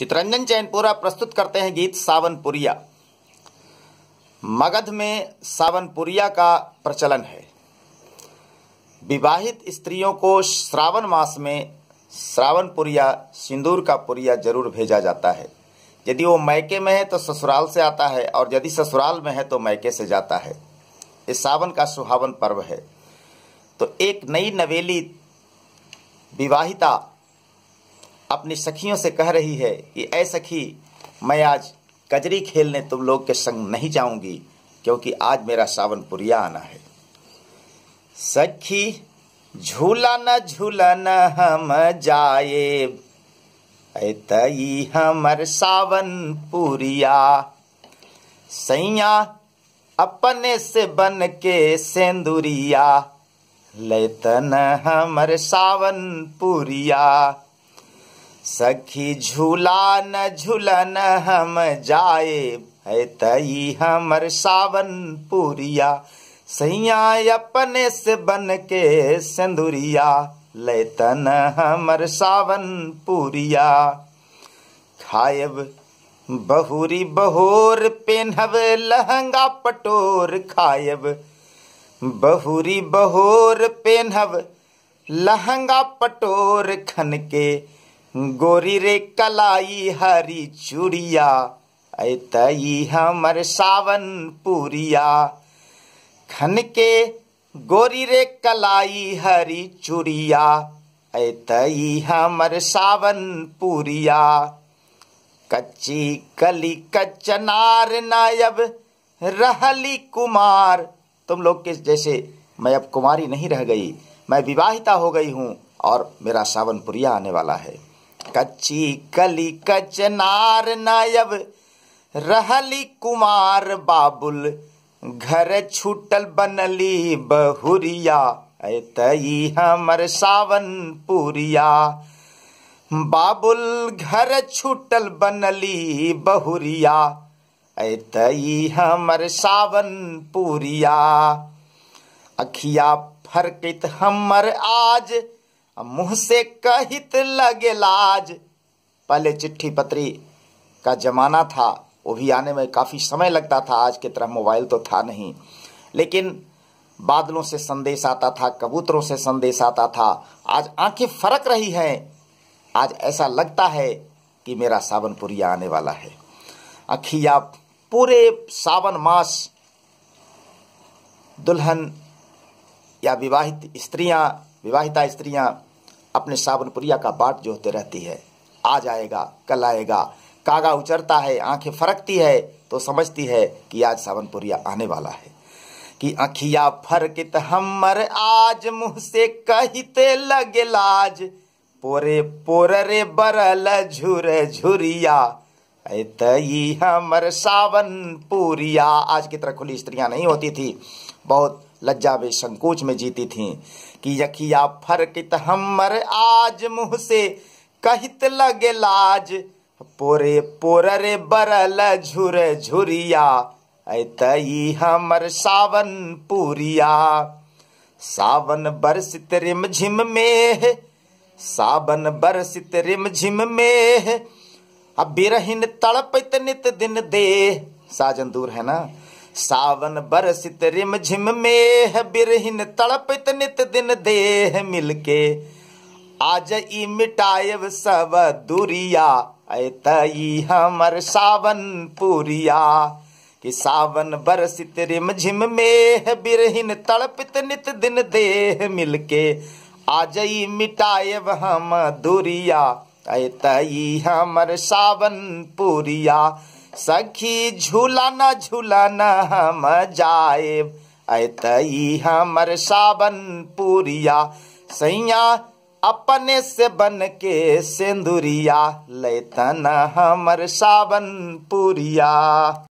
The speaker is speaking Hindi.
चितरंजन चैनपुरा प्रस्तुत करते हैं गीत सावनपुरिया मगध में सावनपुरिया का प्रचलन है विवाहित स्त्रियों को श्रावण मास में श्रावणपुरिया सिंदूर का पुरिया जरूर भेजा जाता है यदि वो मैके में है तो ससुराल से आता है और यदि ससुराल में है तो मैके से जाता है ये सावन का सुहावन पर्व है तो एक नई नवेली विवाहिता अपनी सखियों से कह रही है कि ऐ सखी मैं आज कजरी खेलने तुम लोग के संग नहीं जाऊंगी क्योंकि आज मेरा सावन पुरिया आना है सखी झूला न झूला न हम जाए ऐ हमर सावन पुरिया सैया अपने से बन के सेंदुरिया लेतन हमर सावन पुरिया सखी झूला न झूलन हम जाए है तई हमर सावन पुरिया सैया अपने से बन के सिंदुरिया लेतन हमर सावन पूरिया खायब बहुरी बहोर पेनहब लहंगा पटोर खायब बहुरी बहोर पेनहब लहंगा पटोर खनके के गोरी रे कलाई हरी चूड़िया ऐतई हमर सावन पुरिया खन के गोरी रे कलाई हरी चूड़िया ऐतई हमर सावन पुरिया कच्ची कली कचनार नायब रहली कुमार तुम लोग के जैसे मैं अब कुमारी नहीं रह गई मैं विवाहिता हो गई हूँ और मेरा सावन पुरिया आने वाला है कच्ची कली कचनार नायब रहली कुमार बाबुल घर छूटल बनली बहुरिया ऐतई हमर सावन पुरिया बाबुल घर छूटल बनली बहुरिया ऐतई हमर सावन पुरिया अखिया फरकित हमर आज मुंह से कहित लगे लाज पहले चिट्ठी पत्री का जमाना था वो भी आने में काफ़ी समय लगता था आज की तरह मोबाइल तो था नहीं लेकिन बादलों से संदेश आता था कबूतरों से संदेश आता था आज आंखें फरक रही हैं आज ऐसा लगता है कि मेरा सावनपुरिया आने वाला है अखिया पूरे सावन मास दुल्हन या विवाहित स्त्रियां विवाहिता स्त्रियां अपने सावन प्रिया का बाट जोहते रहती है आज आएगा कल आएगा कागा उचरता है आंखें फरकती है तो समझती है कि आज सावन पुरिया आने वाला है कि अखिया फरकित हमर आज मुंह से कहते लगे लाज पोरे पोर रे बरल झुर झुरिया हमर सावन पूरिया आज की तरह खुली स्त्रियां नहीं होती थी बहुत लज्जा वे संकोच में जीती थीं कि यखिया फरकित हमर आज मुँह से कहित लगे लाज पोरे पोररे बरल झुर झुरिया ऐतई हमर सावन पुरिया सावन बरसित रिम झिम में सावन बरसित रिम झिम में अब बिरहिन तड़पित नित दिन दे साजन दूर है ना सावन बरसित रिम झिम मेह बिरहिन तड़पित नित दिन देह मिलके आज ई मिटायब सब दूरिया ऐतई हमर सावन पुरिया कि सावन बरसित रिम झिम मेह बिरहिन तड़पित नित दिन देह मिलके आज ई मिटायब हम दूरिया तई हमर सावन पुरिया सखी झूला न हम जाए अतई हमर सावन पुरिया सैया अपने से बन के सिंदुरिया लेतन हमर सावन पुरिया